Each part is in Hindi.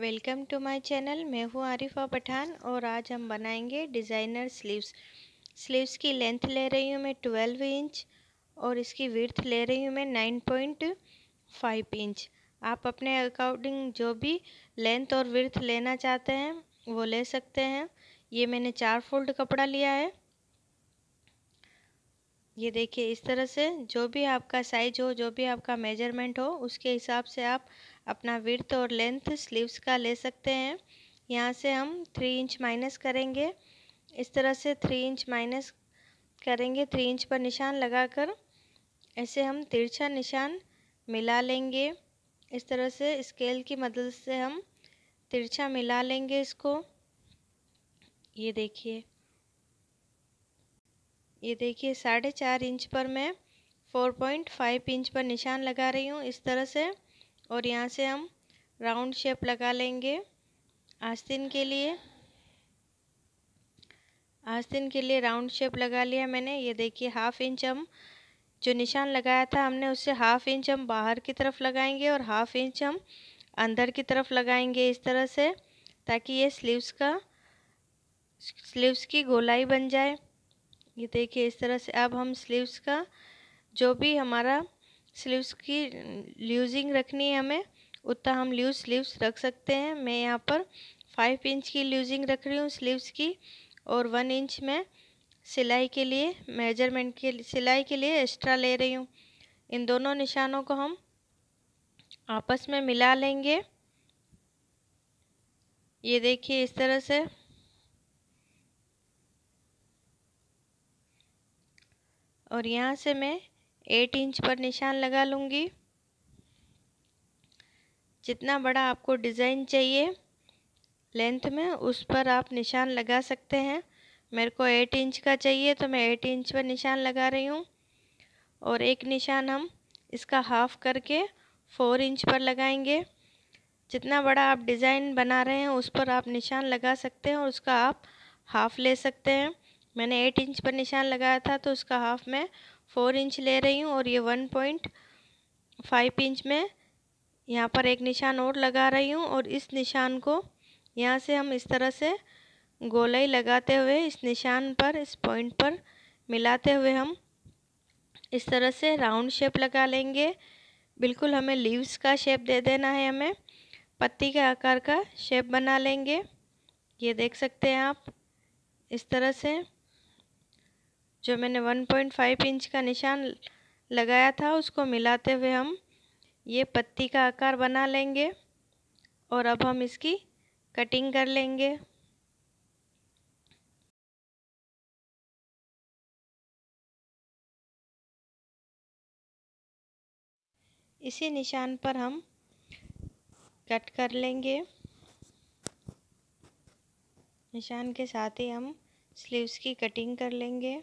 वेलकम टू माय चैनल मैं हूँ आरिफा पठान और आज हम बनाएंगे डिज़ाइनर स्लीव्स स्लीव्स की लेंथ ले रही हूँ मैं ट्वेल्व इंच और इसकी विर्थ ले रही हूँ मैं नाइन पॉइंट फाइव इंच आप अपने अकॉर्डिंग जो भी लेंथ और विर्थ लेना चाहते हैं वो ले सकते हैं ये मैंने चार फोल्ड कपड़ा लिया है ये देखिए इस तरह से जो भी आपका साइज हो जो भी आपका मेजरमेंट हो उसके हिसाब से आप अपना विर्थ और लेंथ स्लीव्स का ले सकते हैं यहाँ से हम थ्री इंच माइनस करेंगे इस तरह से थ्री इंच माइनस करेंगे थ्री इंच पर निशान लगाकर ऐसे हम तिरछा निशान मिला लेंगे इस तरह से स्केल की मदद से हम तिरछा मिला लेंगे इसको ये देखिए ये देखिए साढ़े चार इंच पर मैं फोर पॉइंट फाइव इंच पर निशान लगा रही हूँ इस तरह से और यहाँ से हम राउंड शेप लगा लेंगे आस्तीन के लिए आस्तीन के लिए राउंड शेप लगा लिया मैंने ये देखिए हाफ इंच हम जो निशान लगाया था हमने उससे हाफ इंच हम बाहर की तरफ लगाएंगे और हाफ इंच हम अंदर की तरफ लगाएंगे इस तरह से ताकि ये स्लीव्स का स्लीव्स की गोलाई बन जाए ये देखिए इस तरह से अब हम स्लीव्स का जो भी हमारा स्लीव्स की ल्यूजिंग रखनी है हमें उतना हम ल्यूज़ स्लीव्स रख सकते हैं मैं यहाँ पर फाइव इंच की ल्यूजिंग रख रही हूँ स्लीव्स की और वन इंच में सिलाई के लिए मेजरमेंट के सिलाई के लिए एक्स्ट्रा ले रही हूँ इन दोनों निशानों को हम आपस में मिला लेंगे ये देखिए इस तरह से और यहाँ से मैं एट इंच पर निशान लगा लूँगी जितना बड़ा आपको डिज़ाइन चाहिए लेंथ में उस पर आप निशान लगा सकते हैं मेरे को एट इंच का चाहिए तो मैं एट इंच पर निशान लगा रही हूँ और एक निशान हम इसका हाफ़ करके फोर इंच पर लगाएंगे जितना बड़ा आप डिज़ाइन बना रहे हैं उस पर आप निशान लगा सकते हैं और उसका आप हाफ़ ले सकते हैं मैंने एट इंच पर निशान लगाया था तो उसका हाफ़ मैं फोर इंच ले रही हूँ और ये वन पॉइंट फाइव इंच में यहाँ पर एक निशान और लगा रही हूँ और इस निशान को यहाँ से हम इस तरह से गोलाई लगाते हुए इस निशान पर इस पॉइंट पर मिलाते हुए हम इस तरह से राउंड शेप लगा लेंगे बिल्कुल हमें लीव्स का शेप दे देना है हमें पत्ती के आकार का शेप बना लेंगे ये देख सकते हैं आप इस तरह से जो मैंने 1.5 इंच का निशान लगाया था उसको मिलाते हुए हम ये पत्ती का आकार बना लेंगे और अब हम इसकी कटिंग कर लेंगे इसी निशान पर हम कट कर लेंगे निशान के साथ ही हम स्लीव्स की कटिंग कर लेंगे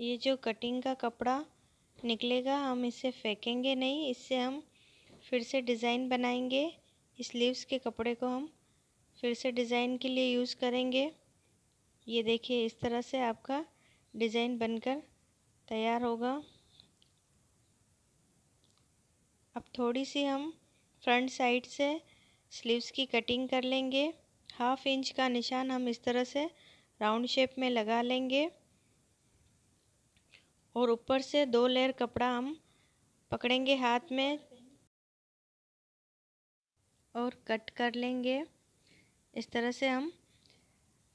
ये जो कटिंग का कपड़ा निकलेगा हम इसे फेंकेंगे नहीं इससे हम फिर से डिज़ाइन बनाएंगे स्लीव्स के कपड़े को हम फिर से डिज़ाइन के लिए यूज़ करेंगे ये देखिए इस तरह से आपका डिज़ाइन बनकर तैयार होगा अब थोड़ी सी हम फ्रंट साइड से स्लीव्स की कटिंग कर लेंगे हाफ इंच का निशान हम इस तरह से राउंड शेप में लगा लेंगे और ऊपर से दो लेयर कपड़ा हम पकड़ेंगे हाथ में और कट कर लेंगे इस तरह से हम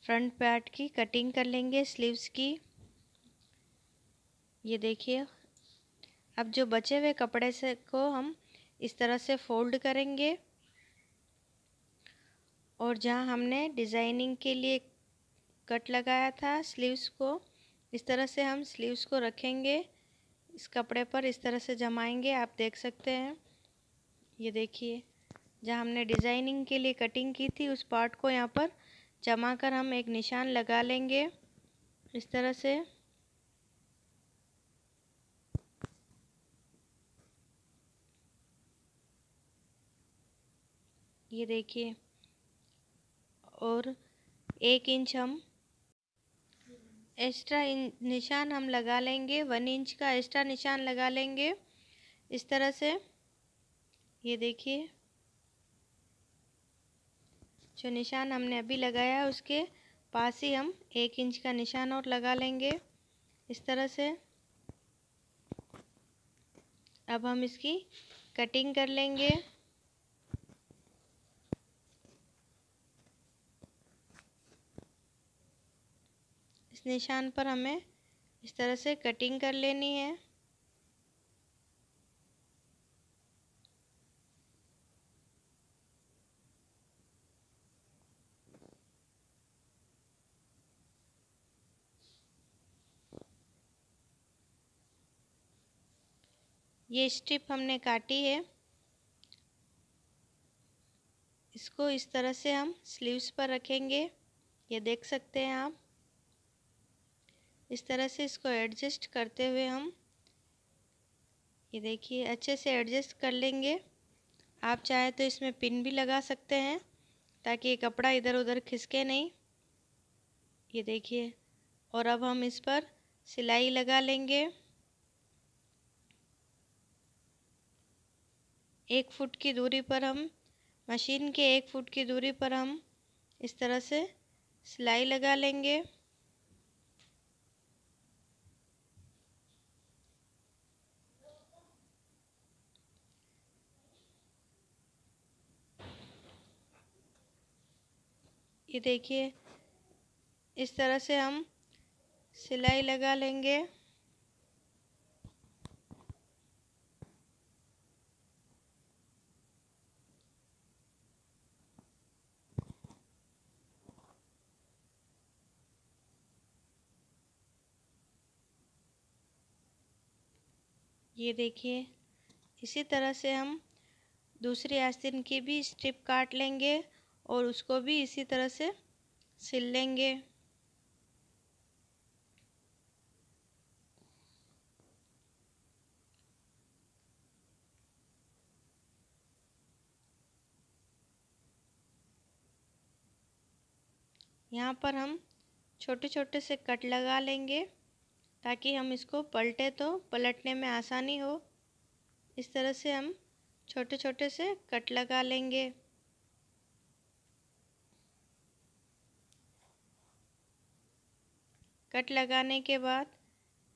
फ्रंट पार्ट की कटिंग कर लेंगे स्लीव्स की ये देखिए अब जो बचे हुए कपड़े से को हम इस तरह से फोल्ड करेंगे और जहाँ हमने डिज़ाइनिंग के लिए कट लगाया था स्लीव्स को इस तरह से हम स्लीव्स को रखेंगे इस कपड़े पर इस तरह से जमाएंगे आप देख सकते हैं ये देखिए जहाँ हमने डिज़ाइनिंग के लिए कटिंग की थी उस पार्ट को यहाँ पर जमा कर हम एक निशान लगा लेंगे इस तरह से ये देखिए और एक इंच हम एक्स्ट्रा निशान हम लगा लेंगे वन इंच का एक्स्ट्रा निशान लगा लेंगे इस तरह से ये देखिए जो निशान हमने अभी लगाया है उसके पास ही हम एक इंच का निशान और लगा लेंगे इस तरह से अब हम इसकी कटिंग कर लेंगे निशान पर हमें इस तरह से कटिंग कर लेनी है ये स्ट्रिप हमने काटी है इसको इस तरह से हम स्लीव्स पर रखेंगे ये देख सकते हैं आप इस तरह से इसको एडजस्ट करते हुए हम ये देखिए अच्छे से एडजस्ट कर लेंगे आप चाहे तो इसमें पिन भी लगा सकते हैं ताकि ये कपड़ा इधर उधर खिसके नहीं ये देखिए और अब हम इस पर सिलाई लगा लेंगे एक फुट की दूरी पर हम मशीन के एक फुट की दूरी पर हम इस तरह से सिलाई लगा लेंगे ये देखिए इस तरह से हम सिलाई लगा लेंगे ये देखिए इसी तरह से हम दूसरी आस्तीन की भी स्ट्रिप काट लेंगे और उसको भी इसी तरह से सिल लेंगे यहाँ पर हम छोटे छोटे से कट लगा लेंगे ताकि हम इसको पलटे तो पलटने में आसानी हो इस तरह से हम छोटे छोटे से कट लगा लेंगे कट लगाने के बाद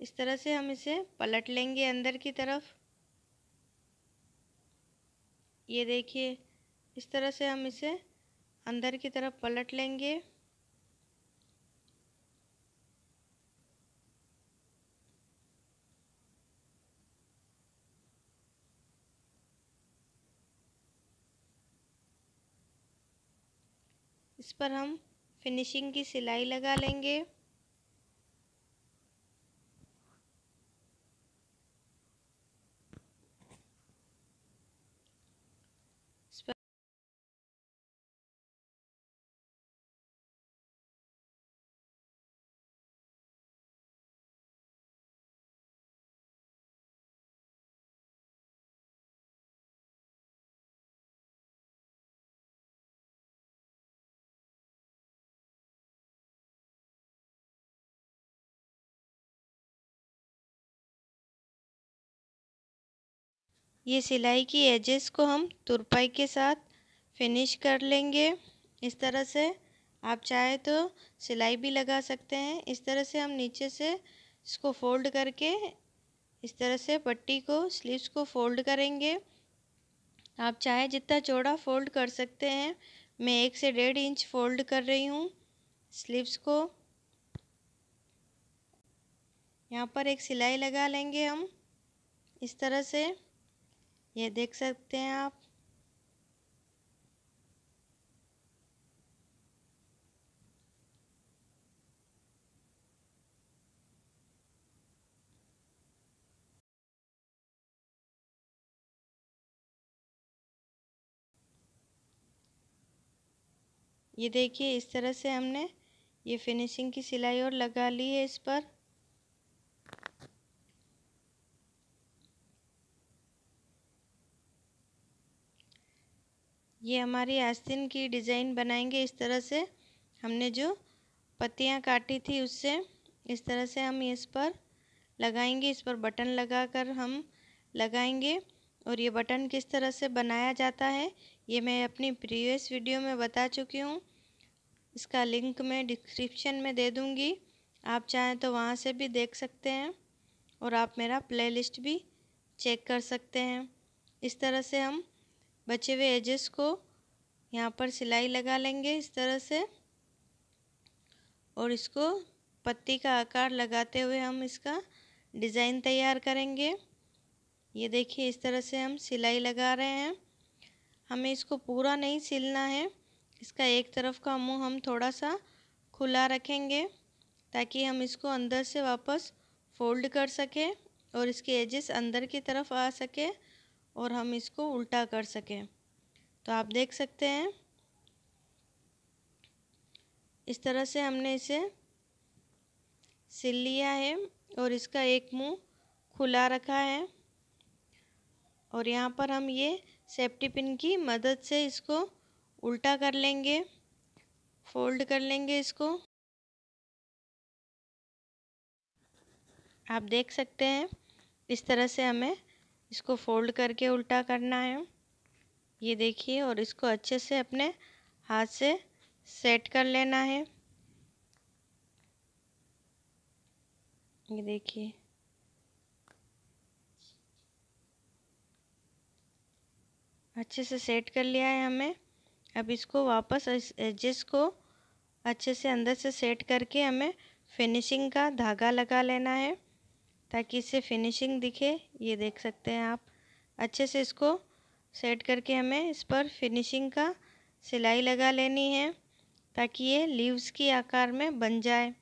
इस तरह से हम इसे पलट लेंगे अंदर की तरफ ये देखिए इस तरह से हम इसे अंदर की तरफ पलट लेंगे इस पर हम फिनिशिंग की सिलाई लगा लेंगे ये सिलाई की एजेस को हम तुरपाई के साथ फिनिश कर लेंगे इस तरह से आप चाहे तो सिलाई भी लगा सकते हैं इस तरह से हम नीचे से इसको फोल्ड करके इस तरह से पट्टी को स्लीव्स को फोल्ड करेंगे आप चाहे जितना चौड़ा फोल्ड कर सकते हैं मैं एक से डेढ़ इंच फोल्ड कर रही हूँ स्लीव्स को यहाँ पर एक सिलाई लगा लेंगे हम इस तरह से ये देख सकते हैं आप ये देखिए इस तरह से हमने ये फिनिशिंग की सिलाई और लगा ली है इस पर ये हमारी आस्तीन की डिज़ाइन बनाएंगे इस तरह से हमने जो पत्तियाँ काटी थी उससे इस तरह से हम इस पर लगाएंगे इस पर बटन लगाकर हम लगाएंगे और ये बटन किस तरह से बनाया जाता है ये मैं अपनी प्रीवियस वीडियो में बता चुकी हूँ इसका लिंक मैं डिस्क्रिप्शन में दे दूँगी आप चाहें तो वहाँ से भी देख सकते हैं और आप मेरा प्लेलिस्ट भी चेक कर सकते हैं इस तरह से हम बचे हुए एजेस को यहाँ पर सिलाई लगा लेंगे इस तरह से और इसको पत्ती का आकार लगाते हुए हम इसका डिज़ाइन तैयार करेंगे ये देखिए इस तरह से हम सिलाई लगा रहे हैं हमें इसको पूरा नहीं सिलना है इसका एक तरफ का मुंह हम थोड़ा सा खुला रखेंगे ताकि हम इसको अंदर से वापस फोल्ड कर सकें और इसके एजेस अंदर की तरफ आ सके और हम इसको उल्टा कर सकें तो आप देख सकते हैं इस तरह से हमने इसे सिल लिया है और इसका एक मुंह खुला रखा है और यहाँ पर हम ये सेफ्टी पिन की मदद से इसको उल्टा कर लेंगे फोल्ड कर लेंगे इसको आप देख सकते हैं इस तरह से हमें इसको फोल्ड करके उल्टा करना है ये देखिए और इसको अच्छे से अपने हाथ से सेट कर लेना है ये देखिए अच्छे से सेट कर लिया है हमें अब इसको वापस एजेस को अच्छे से अंदर से सेट करके हमें फिनिशिंग का धागा लगा लेना है ताकि इससे फिनिशिंग दिखे ये देख सकते हैं आप अच्छे से इसको सेट करके हमें इस पर फिनिशिंग का सिलाई लगा लेनी है ताकि ये लीव्स की आकार में बन जाए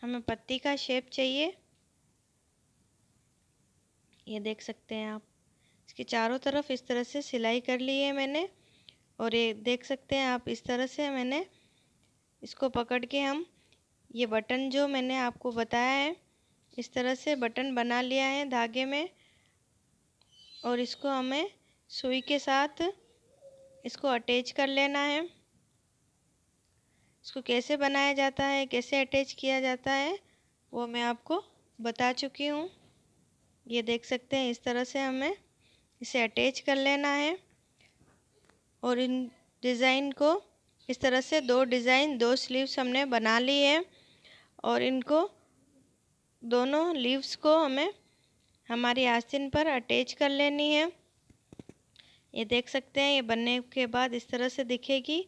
हमें पत्ती का शेप चाहिए ये देख सकते हैं आप इसके चारों तरफ इस तरह से सिलाई कर ली है मैंने और ये देख सकते हैं आप इस तरह से मैंने इसको पकड़ के हम ये बटन जो मैंने आपको बताया है इस तरह से बटन बना लिया है धागे में और इसको हमें सुई के साथ इसको अटैच कर लेना है इसको कैसे बनाया जाता है कैसे अटैच किया जाता है वो मैं आपको बता चुकी हूँ ये देख सकते हैं इस तरह से हमें इसे अटैच कर लेना है और इन डिज़ाइन को इस तरह से दो डिज़ाइन दो स्लीव्स हमने बना ली है और इनको दोनों लीव्स को हमें हमारी आस्तीन पर अटैच कर लेनी है ये देख सकते हैं ये बनने के बाद इस तरह से दिखेगी